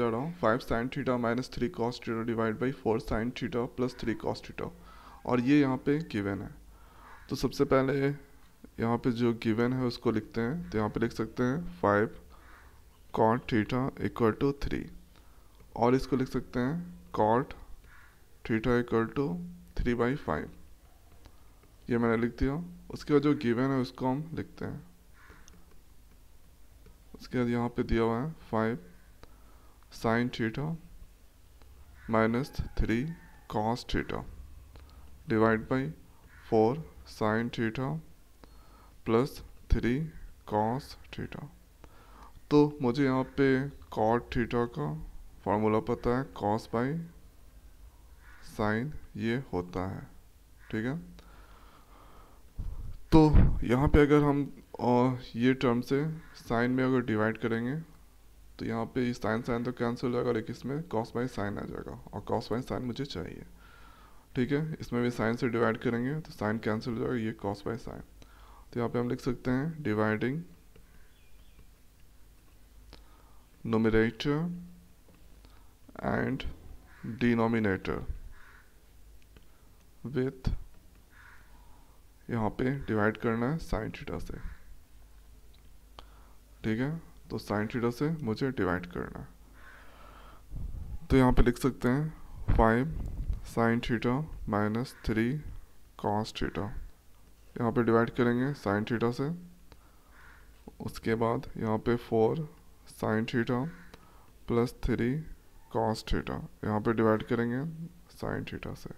जा five sine theta minus three cos theta divide by four sine theta plus three cos theta और ये यहाँ पे given है तो सबसे पहले यहाँ पे जो गिवन है उसको लिखते हैं तो यहाँ पे लिख सकते हैं five cot theta equal to three और इसको लिख सकते हैं cot theta equal to three by five ये मैंने लिख दिया उसके बाद जो गिवन है उसको हम लिखते हैं उसके बाद यहाँ पे दिया हुआ है five sine theta minus three cos theta divide by four sine theta plus three cos theta तो मुझे यहाँ पे कॉट थीटा का फॉर्मूला पता है कॉस बाई साइन ये होता है ठीक है तो यहाँ पे अगर हम और ये टर्म से साइन में अगर डिवाइड करेंगे तो यहाँ पे साइन साइन तो कैंसिल हो जाएगा और एक इसमें कॉस बाई साइन आ जाएगा और कॉस बाई साइन मुझे चाहिए ठीक है इसमें भी साइन से डिवाइड करेंगे तो साइन कैंसिल हो जाएगा ये कॉस बाई साइन तो यहाँ पे हम लिख सकते हैं dividing nominator and denominator with यहाँ पे डिवाइड करना है साइन थीटा से ठीक है तो साइन थीटा से मुझे डिवाइड करना है तो यहाँ पे लिख सकते हैं five sine theta minus three cos theta यहाँ पे डिवाइड करेंगे साइन थीटा से उसके बाद यहाँ पे four sine theta plus three cos theta यहाँ पे डिवाइड करेंगे साइन थीटा से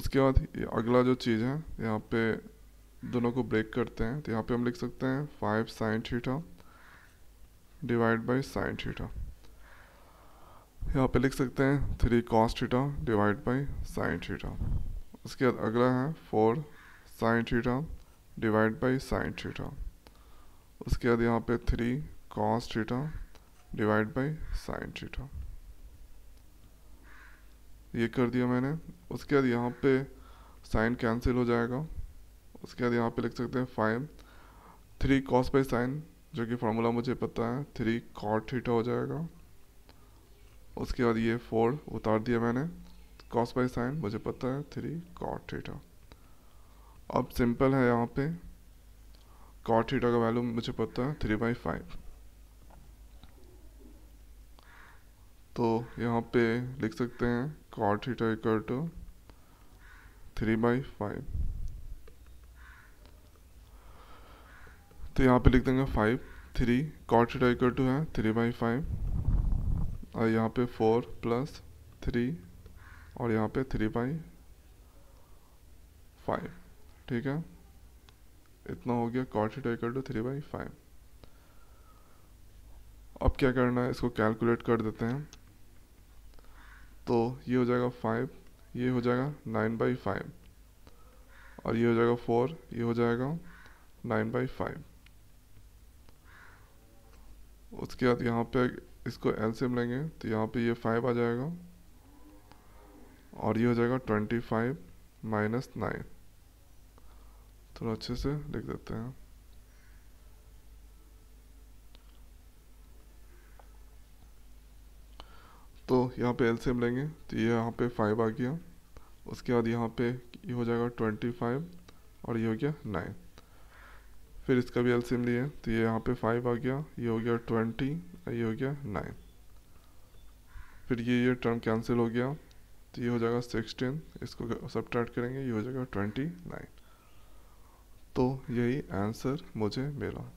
उसके बाद अगला जो चीज़ है यहाँ पे दोनों को ब्रेक करते हैं तो यहाँ पे हम लिख सकते हैं five sine theta divide by sine theta यहाँ पे लिख सकते हैं three cos theta divide by sine theta उसके बाद अगला है four sine theta divide by sine theta उसके बाद यहाँ पे three cos theta divide by sine theta ये कर दिया मैंने उसके बाद यहाँ पे साइन कैंसिल हो जाएगा उसके बाद यहाँ पे लिख सकते हैं five three cos by sine जो कि फार्मूला मुझे पता है थ्री कॉट थीटा हो जाएगा उसके बाद ये फोर उतार दिया मैंने कॉस बाई साइन मुझे पता है थ्री कॉट थीटा अब सिंपल है यहाँ पे कॉट थीटा का वैल्यू मुझे पता है थ्री बाई फाइव तो यहाँ पे लिख सकते हैं cot theta equal to three by five तो यहाँ पे लिख देंगे five three cot should equal to है थ्री बाई फाइव और यहाँ पे फोर प्लस थ्री और यहाँ पे थ्री बाई फाइव ठीक है इतना हो गया cot should equal to three by five अब क्या करना है इसको कैलकुलेट कर देते हैं तो ये हो जाएगा फाइव ये हो जाएगा नाइन बाई फाइव और ये हो जाएगा फोर ये हो जाएगा नाइन बाई फाइव उसके बाद यहाँ पे इसको एलसीएम लेंगे तो यहाँ पे ये फाइव आ जाएगा और ये हो जाएगा ट्वेंटी फाइव माइनस नाइन थोड़ा अच्छे से लिख देते हैं तो यहाँ पे एलसीएम लेंगे तो ये यहाँ पे फाइव आ गया उसके बाद यहाँ पे ये हो जाएगा ट्वेंटी फाइव और ये हो गया नाइन फिर इसका भी एलसीएम लिए तो ये यहाँ पे फाइव आ गया ये हो गया ट्वेंटी ये हो गया नाइन फिर ये ये टर्म कैंसिल हो गया तो ये हो जाएगा सिक्सटीन इसको सब करेंगे ये हो जाएगा ट्वेंटी नाइन तो यही आंसर मुझे मिला